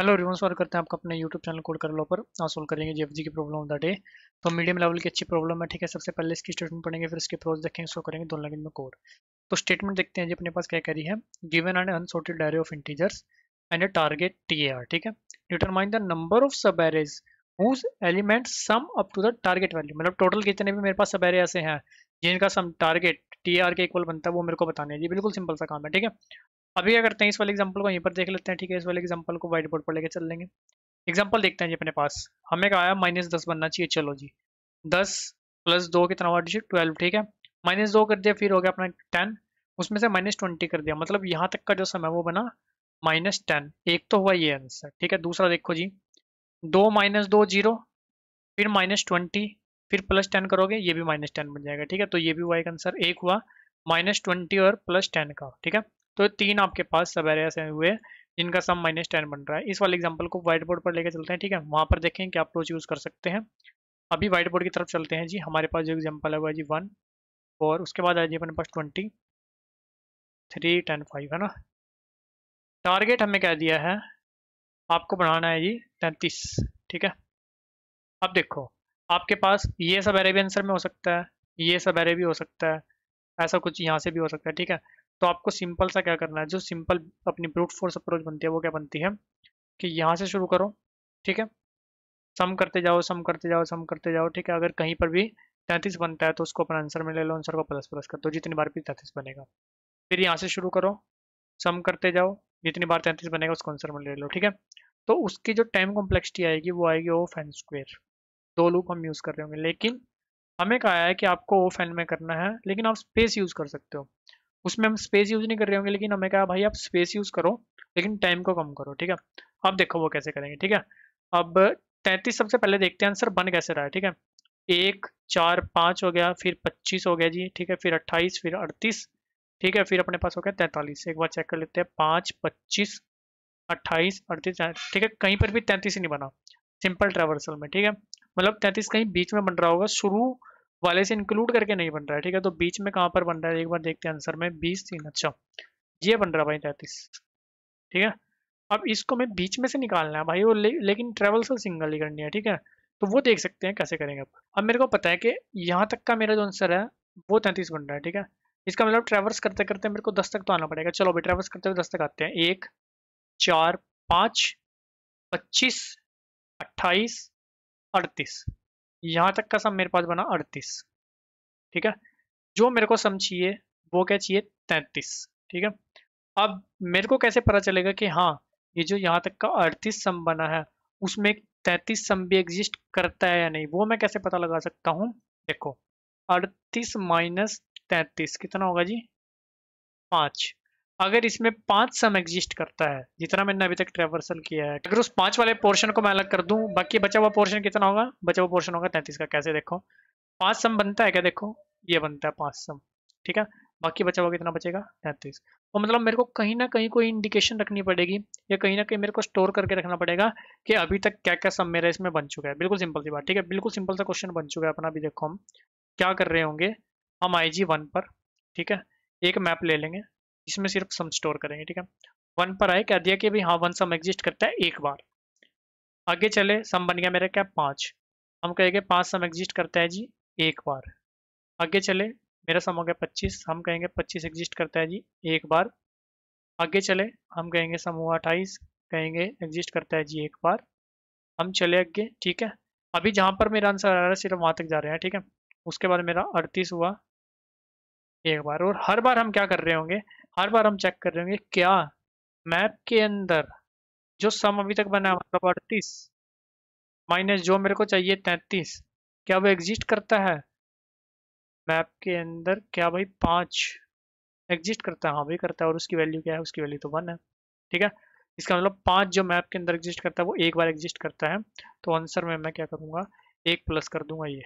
hello रिवन स्वागत करते हैं आपका अपने यूट्यूब चैनल कोड कर लो पर आप सोल्व करेंगे जीएफजी की प्रॉब्लम ऑफ द डे तो मीडियम लेवल की अच्छी प्रॉब्लम है ठीक है सबसे पहले इसकी स्टेटमेंट पढ़ेंगे फिर इसके प्रोज देखेंगे सो करेंगे दोनों लाइन में कोड तो स्टेटमेंट देखते हैं जी अपने पास क्या करी है given and unsorted array of integers and a target T ठीक है determine the number of subarrays whose element sum up to the target value मतलब टोटल कितने भी मेरे पास सब एरे ऐसे हैं जिनका सम टारगेट टी आर के इक्वल बनता है वो मेरे को बताने जी बिल्कुल सिंपल सा काम है ठीक है अभी क्या करते हैं इस वाले एग्जाम्पल को यहीं पर देख लेते हैं ठीक है इस वाले एग्जाम्पल को व्हाइट बोर्ड पर लेकर चल लेंगे एग्जाम्पल देखते हैं जी अपने पास हमें कहा है माइनस दस बनना चाहिए चलो जी दस प्लस दो कितना हुआ डिजिट ट्वेल्व ठीक है माइनस दो कर दिया फिर हो गया अपना टेन उसमें से माइनस ट्वेंटी कर दिया मतलब यहाँ तक का जो समय वो बना माइनस टेन एक तो हुआ ये आंसर ठीक है दूसरा देखो जी दो माइनस दो जीरो फिर माइनस ट्वेंटी फिर प्लस टेन करोगे ये भी माइनस टेन बन जाएगा ठीक है तो ये भी हुआ एक आंसर एक हुआ माइनस ट्वेंटी और प्लस टेन का ठीक है तो तीन आपके पास सब एरियाज हुए जिनका सम माइनस टेन बन रहा है इस वाले एग्जाम्पल को व्हाइट बोर्ड पर लेकर चलते हैं ठीक है वहां पर देखें कि अप्रोच यूज़ कर सकते हैं अभी व्हाइट बोर्ड की तरफ चलते हैं जी हमारे पास जो एग्जाम्पल है वो है जी वन और उसके बाद आ जाए अपने पास ट्वेंटी थ्री टेन फाइव है ना टारगेट हमें क्या दिया है आपको बढ़ाना है जी तैंतीस ठीक है अब देखो आपके पास ये सब एरे भी आंसर में हो सकता है ये सब एरे भी हो सकता है ऐसा कुछ यहाँ से भी हो सकता है ठीक है तो आपको सिंपल सा क्या करना है जो सिंपल अपनी ब्रूट फोर्स अप्रोच बनती है वो क्या बनती है कि यहाँ से शुरू करो ठीक है सम करते जाओ सम करते जाओ सम करते जाओ ठीक है अगर कहीं पर भी तैंतीस बनता है तो उसको अपना आंसर में ले लो आंसर को प्लस प्लस कर दो जितनी बार भी तैंतीस बनेगा फिर यहाँ से शुरू करो सम करते जाओ जितनी बार तैंतीस बनेगा उसको आंसर में ले लो ठीक है तो उसकी जो टाइम कॉम्प्लेक्सिटी आएगी वो आएगी ओ फैन स्क्वेयर दो लूप हम यूज़ कर रहे होंगे लेकिन हमें कहा है कि आपको ओ फैन में करना है लेकिन आप स्पेस यूज़ कर सकते हो उसमें हम स्पेस यूज नहीं कर रहे होंगे लेकिन हमें कहा भाई आप स्पेस यूज करो लेकिन टाइम को कम करो ठीक है अब देखो वो कैसे करेंगे ठीक है अब तैंतीस सबसे पहले देखते हैं आंसर बन कैसे रहा है ठीक है एक चार पाँच हो गया फिर पच्चीस हो गया जी ठीक है फिर अट्ठाईस फिर अड़तीस ठीक है फिर अपने पास हो गया तैंतालीस एक बार चेक कर लेते हैं पाँच पच्चीस अट्ठाईस अड़तीस ठीक है कहीं पर भी तैंतीस ही नहीं बना सिंपल ट्रेवर्सल में ठीक है मतलब तैंतीस कहीं बीच में बन रहा होगा शुरू वाले से इंक्लूड करके नहीं बन रहा है ठीक है तो बीच में कहाँ पर बन रहा है एक बार देखते हैं आंसर में बीस तीन अच्छा ये बन रहा है भाई तैतीस ठीक है अब इसको मैं बीच में से निकालना है भाई वो ले, लेकिन ट्रेवल से सिंगल ही करनी है ठीक है तो वो देख सकते हैं कैसे करेंगे अब मेरे को पता है कि यहाँ तक का मेरा जो आंसर है वो तैंतीस बन रहा है ठीक है इसका मतलब ट्रेवर्स करते करते मेरे को दस तक तो आना पड़ेगा चलो भाई ट्रेवर्स करते हुए दस तक आते हैं एक चार पाँच पच्चीस अट्ठाईस अड़तीस यहाँ तक का सम मेरे पास बना अड़तीस ठीक है जो मेरे को सम चाहिए वो क्या चाहिए 33 ठीक है अब मेरे को कैसे पता चलेगा कि हाँ ये जो यहाँ तक का अड़तीस सम बना है उसमें 33 सम भी एग्जिस्ट करता है या नहीं वो मैं कैसे पता लगा सकता हूँ देखो अड़तीस माइनस तैतीस कितना होगा जी पाँच अगर इसमें पांच सम एग्जिस्ट करता है जितना मैंने अभी तक ट्रेवर्सल किया है अगर उस पांच वाले पोर्शन को मैं अलग कर दूं बाकी बचा हुआ पोर्शन कितना होगा बचा हुआ पोर्शन होगा तैंतीस का कैसे देखो पांच सम बनता है क्या देखो ये बनता है पांच सम ठीक है बाकी बचा हुआ कितना बचेगा तैंतीस तो मतलब मेरे को कहीं ना कहीं कोई इंडिकेशन रखनी पड़ेगी या कहीं ना कहीं मेरे को स्टोर करके रखना पड़ेगा कि अभी तक क्या क्या सम मेरा इसमें बन चुका है बिल्कुल सिंपल सी बात ठीक है बिल्कुल सिंपल सा क्वेश्चन बन चुका है अपना अभी देखो हम क्या कर रहे होंगे हम आई जी वन पर ठीक है एक मैप ले लेंगे इसमें सिर्फ सम स्टोर करेंगे ठीक है वन पर आए कह दिया कि भाई हाँ वन सम एग्जिस्ट करता है एक बार आगे चले सम बन गया मेरा क्या पाँच हम कहेंगे पाँच सम एग्जिस्ट करता है जी एक बार आगे चले मेरा सम हो गया पच्चीस हम कहेंगे पच्चीस एग्जिस्ट करता है जी एक बार आगे चले हम कहेंगे सम हुआ अट्ठाईस कहेंगे एग्जिस्ट करता है जी एक बार हम चले आगे ठीक है अभी जहाँ पर मेरा आंसर आ रहा है सिर्फ वहाँ तक जा रहे हैं ठीक है उसके बाद मेरा अड़तीस हुआ एक बार और हर बार हम क्या कर रहे होंगे हर बार हम चेक कर रहे होंगे क्या मैप के अंदर जो सम अभी तक बना है मतलब अड़तीस माइनस जो मेरे को चाहिए तैतीस क्या वो एग्जिस्ट करता है मैप के अंदर क्या भाई पाँच एग्जिस्ट करता है हाँ भाई करता है और उसकी वैल्यू क्या है उसकी वैल्यू तो वन है ठीक है इसका मतलब पाँच जो मैप के अंदर एग्जिस्ट करता है वो एक बार एग्जिस्ट करता है तो आंसर में मैं क्या करूँगा एक प्लस कर दूंगा ये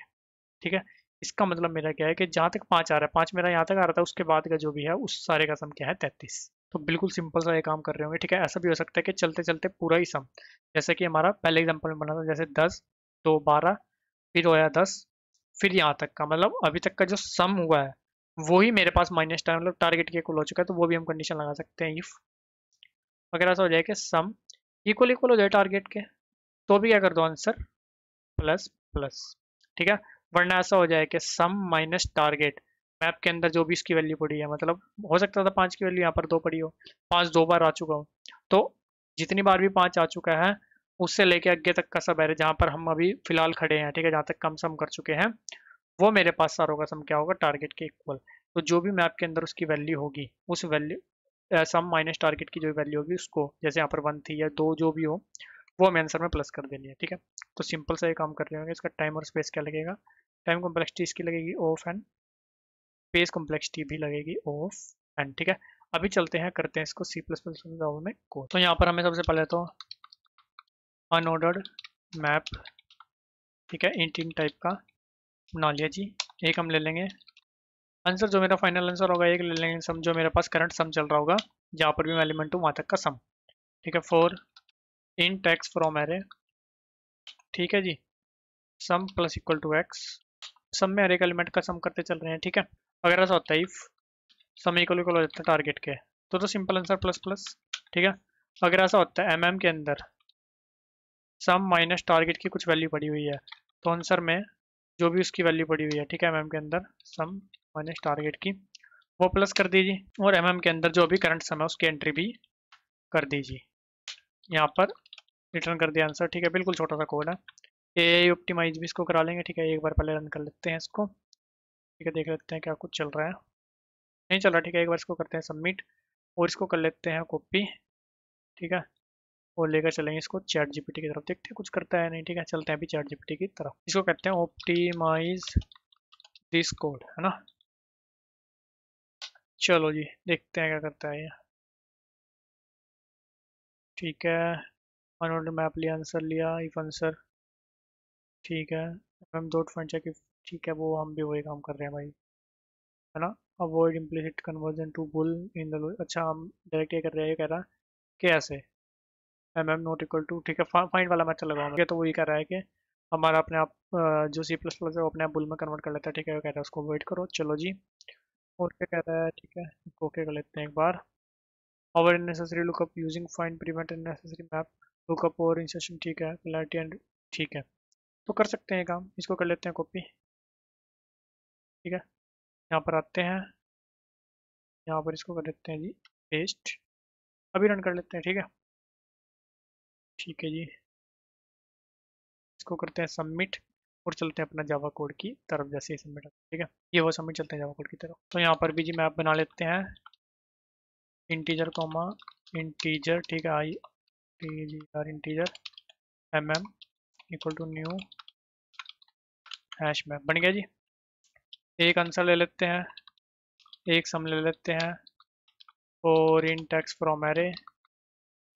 ठीक है इसका मतलब मेरा क्या है कि जहाँ तक पाँच आ रहा है पाँच मेरा यहाँ तक आ रहा था उसके बाद का जो भी है उस सारे का सम क्या है तैंतीस तो बिल्कुल सिंपल सा ये काम कर रहे होंगे ठीक है ऐसा भी हो सकता है कि चलते चलते पूरा ही सम जैसे कि हमारा पहले एग्जाम्पल में बना था जैसे दस दो बारह फिर होया दस फिर यहाँ तक का मतलब अभी तक का जो सम हुआ है वो ही मेरे पास माइनस टाइम मतलब टारगेट के इक्वल हो चुका है तो वो भी हम कंडीशन लगा सकते हैं इफ अगर ऐसा हो जाए कि सम इक्वल इक्वल हो जाए टारगेट के तो भी क्या कर दो आंसर प्लस प्लस ठीक है वरना ऐसा हो जाए कि सम माइनस टारगेट मैप के अंदर जो भी इसकी वैल्यू पड़ी है मतलब हो सकता था पाँच की वैल्यू यहाँ पर दो पड़ी हो पाँच दो बार आ चुका हो तो जितनी बार भी पाँच आ चुका है उससे लेके आगे तक का सब है जहाँ पर हम अभी फिलहाल खड़े हैं ठीक है जहाँ तक कम सम कर चुके हैं वो मेरे पास सारों का सम क्या होगा टारगेट के इक्वल तो जो भी मैप के अंदर उसकी वैल्यू होगी उस वैल्यू सम माइनस टारगेट की जो वैल्यू होगी उसको जैसे यहाँ पर वन थी या दो जो भी हो वो हमें आंसर में प्लस कर देनी है ठीक है तो सिंपल सा ये काम कर रहे होंगे इसका टाइम और स्पेस क्या लगेगा टाइम कॉम्प्लेक्सिटी इसकी लगेगी ऑफ एंड स्पेस कॉम्प्लेक्सिटी भी लगेगी ऑफ एंड ठीक है अभी चलते हैं करते हैं इसको सी प्लस प्लस में को तो यहाँ पर हमें सबसे पहले तो अनऑर्डर्ड मैप ठीक है इंट इन टाइप का बना लिया जी एक हम ले लेंगे आंसर जो मेरा फाइनल आंसर होगा एक ले लेंगे सम जो मेरे पास करंट सम चल रहा होगा जहाँ पर भी मैं एलिमेंट हूँ वहाँ तक का सम ठीक है for int x from array ठीक है जी sum plus equal to X sum में हर एक एलिमेंट का सम करते चल रहे हैं ठीक है अगर ऐसा होता है इफ सम इक्वल इक्वल हो जाता है टारगेट के तो तो सिंपल आंसर प्लस प्लस ठीक है अगर ऐसा होता है एम mm के अंदर सम माइनस टारगेट की कुछ वैल्यू पड़ी हुई है तो आंसर में जो भी उसकी वैल्यू पड़ी हुई है ठीक है एम mm के अंदर सम माइनस टारगेट की वो प्लस कर दीजिए और एम mm के अंदर जो भी करंट सम है उसकी एंट्री भी कर दीजिए यहाँ पर रिटर्न कर दिया आंसर ठीक है बिल्कुल छोटा सा कोड है ए ऑप्टिमाइज भी इसको करा लेंगे ठीक है एक बार पहले रन कर लेते हैं इसको ठीक है देख लेते हैं क्या कुछ चल रहा है नहीं चल रहा ठीक है एक बार इसको करते हैं सबमिट और इसको कर लेते हैं कॉपी ठीक है और लेकर चलेंगे इसको चैट जीपीटी की तरफ देखते हैं कुछ करता है नहीं ठीक है चलते हैं अभी चैट जीपीटी की तरफ इसको कहते हैं ऑप्टिमाइज दिस कोड है ना चलो जी देखते हैं क्या करता है ये ठीक है अनऑर्डर मैप लिया आंसर लिया इफ आंसर ठीक है एम डॉट फंड चेक ठीक है वो हम भी वही काम कर रहे हैं भाई है ना avoid implicit conversion to bool in the अच्छा हम डायरेक्ट ये कर रहे हैं ये कह रहा है कि ऐसे M M not equal to ठीक है फाइंड वाला मैच लगाओ तो वही कह रहा है कि हमारा अपने आप जो सी प्लस प्लस है वो अपने आप बुल में कन्वर्ट कर लेता है ठीक है वो कह रहा है उसको वेट करो चलो जी और क्या कह रहा है ठीक है ओके कर लेते हैं एक बार unnecessary lookup using find prevent unnecessary map lookup और इंसर्शन ठीक है क्लैरिटी एंड ठीक है तो कर सकते हैं काम इसको कर लेते हैं कॉपी ठीक है यहाँ पर आते हैं यहाँ पर इसको कर लेते हैं जी पेस्ट अभी रन कर लेते हैं ठीक है ठीक है जी इसको करते हैं सबमिट और चलते हैं अपना जावा कोड की तरफ जैसे ही सबमिट ठीक है ये वो सबमिट चलते हैं जावा कोड की तरफ तो यहाँ पर भी जी मैप बना लेते हैं इंटीजर कॉमा इंटीजर ठीक है आई tgr integer mm equal to new hash map बन गया जी एक आंसर ले लेते हैं एक सम ले लेते हैं और इन टैक्स फ्रॉम एरे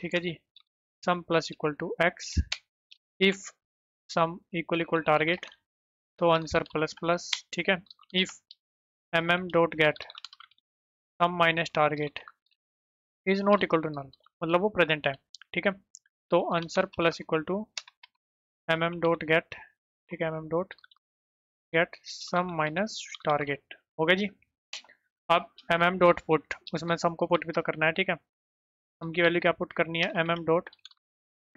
ठीक है जी sum plus equal to X if sum equal equal target तो आंसर प्लस प्लस ठीक है if M M dot get sum minus target is not equal to none मतलब वो प्रेजेंट है ठीक है तो answer plus equal to M M dot get ठीक है M M dot get sum minus target हो गया जी अब एम एम डॉट पुट उसमें सम को पुट भी तो करना है ठीक है सम की वैल्यू क्या पुट करनी है एम एम डॉट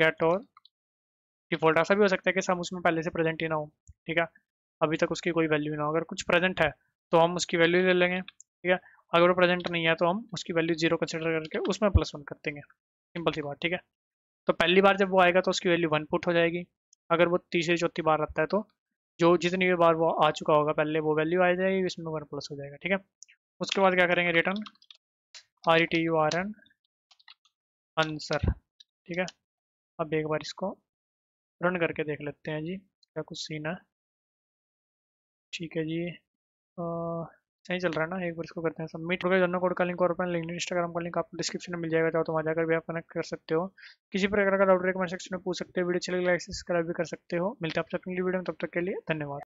गेट और डिफॉल्ट ऐसा भी हो सकता है कि सम उसमें पहले से प्रेजेंट ही ना हो ठीक है अभी तक उसकी कोई वैल्यू ना हो अगर कुछ प्रेजेंट है तो हम उसकी वैल्यू ले लेंगे ठीक है अगर वो प्रेजेंट नहीं है तो हम उसकी वैल्यू जीरो कंसिडर करके उसमें प्लस वन कर देंगे सिंपल सी बात ठीक है तो पहली बार जब वो आएगा तो उसकी वैल्यू वन पुट हो जाएगी अगर वो तीसरी चौथी बार रहता है तो जो जितनी भी बार वो आ चुका होगा पहले वो वैल्यू आ जाएगी इसमें वन प्लस हो जाएगा ठीक है उसके बाद क्या करेंगे return R E T U R N answer ठीक है अब एक बार इसको रन करके देख लेते हैं जी क्या कुछ सीन है ठीक है जी आ, सही चल रहा है ना एक बार इसको करते हैं सबमिट हो गया जनरल कोड का लिंक और अपना लिंक इंस्टाग्राम का लिंक आपको डिस्क्रिप्शन में मिल जाएगा चाहो तो वहाँ जाकर भी आप कनेक्ट कर सकते हो किसी प्रकार का डाउट कमेंट सेक्शन में पूछ सकते हो वीडियो चले लाइक सब्सक्राइब भी कर सकते हो मिलते हैं आप तक वीडियो में तब तक के लिए धन्यवाद